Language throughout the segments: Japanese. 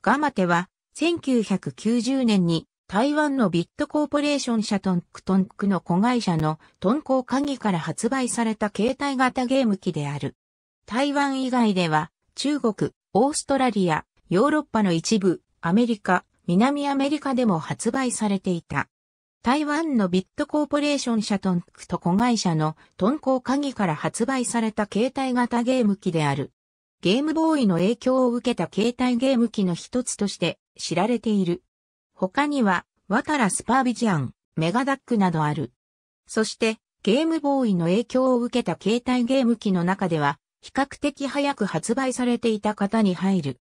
ガマテは、1990年に台湾のビットコーポレーション社トンクトンクの子会社のトンコー鍵から発売された携帯型ゲーム機である。台湾以外では、中国、オーストラリア、ヨーロッパの一部、アメリカ、南アメリカでも発売されていた。台湾のビットコーポレーション社トンクと子会社のトンコー鍵から発売された携帯型ゲーム機である。ゲームボーイの影響を受けた携帯ゲーム機の一つとして知られている。他には、ワタラスパービジアン、メガダックなどある。そして、ゲームボーイの影響を受けた携帯ゲーム機の中では、比較的早く発売されていた方に入る。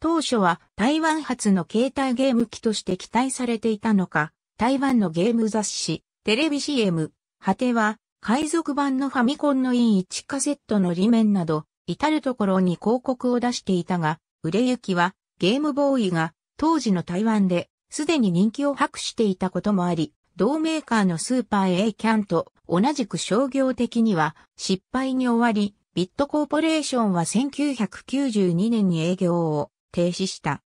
当初は台湾発の携帯ゲーム機として期待されていたのか、台湾のゲーム雑誌、テレビ CM、果ては海賊版のファミコンのイン1カセットの裏面など、至るところに広告を出していたが、売れ行きはゲームボーイが当時の台湾ですでに人気を博していたこともあり、同メーカーのスーパー A キャンと同じく商業的には失敗に終わり、ビットコーポレーションは1992年に営業を停止した。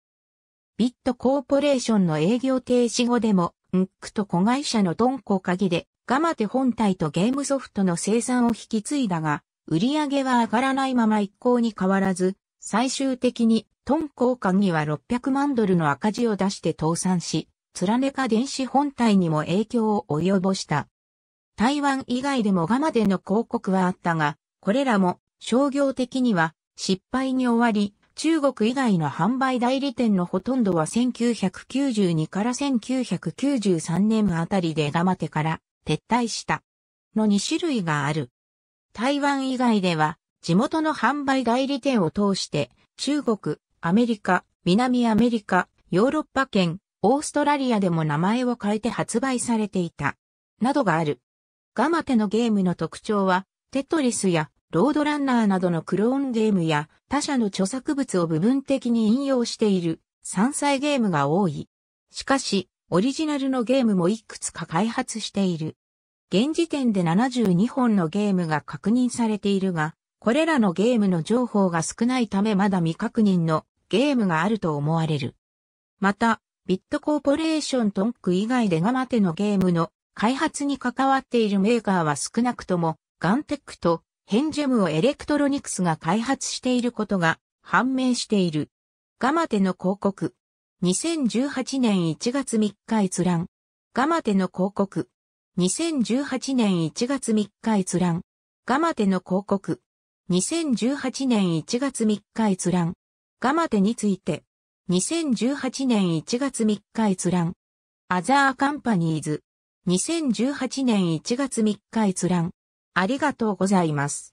ビットコーポレーションの営業停止後でも、ンックと子会社のドンコ鍵で、ガマテ本体とゲームソフトの生産を引き継いだが、売り上げは上がらないまま一向に変わらず、最終的にトン交換には600万ドルの赤字を出して倒産し、ラネか電子本体にも影響を及ぼした。台湾以外でもガマでの広告はあったが、これらも商業的には失敗に終わり、中国以外の販売代理店のほとんどは1992から1993年あたりでガマでから撤退した。の2種類がある。台湾以外では、地元の販売代理店を通して、中国、アメリカ、南アメリカ、ヨーロッパ圏、オーストラリアでも名前を変えて発売されていた。などがある。ガマテのゲームの特徴は、テトリスやロードランナーなどのクローンゲームや他社の著作物を部分的に引用している山菜ゲームが多い。しかし、オリジナルのゲームもいくつか開発している。現時点で72本のゲームが確認されているが、これらのゲームの情報が少ないためまだ未確認のゲームがあると思われる。また、ビットコーポレーショントンク以外でガマテのゲームの開発に関わっているメーカーは少なくともガンテックとヘンジェムをエレクトロニクスが開発していることが判明している。ガマテの広告。2018年1月3日閲覧。ガマテの広告。2018年1月3日閲覧。ガマテの広告。2018年1月3日閲覧。ガマテについて。2018年1月3日閲覧。アザーカンパニーズ。2018年1月3日閲覧。ありがとうございます。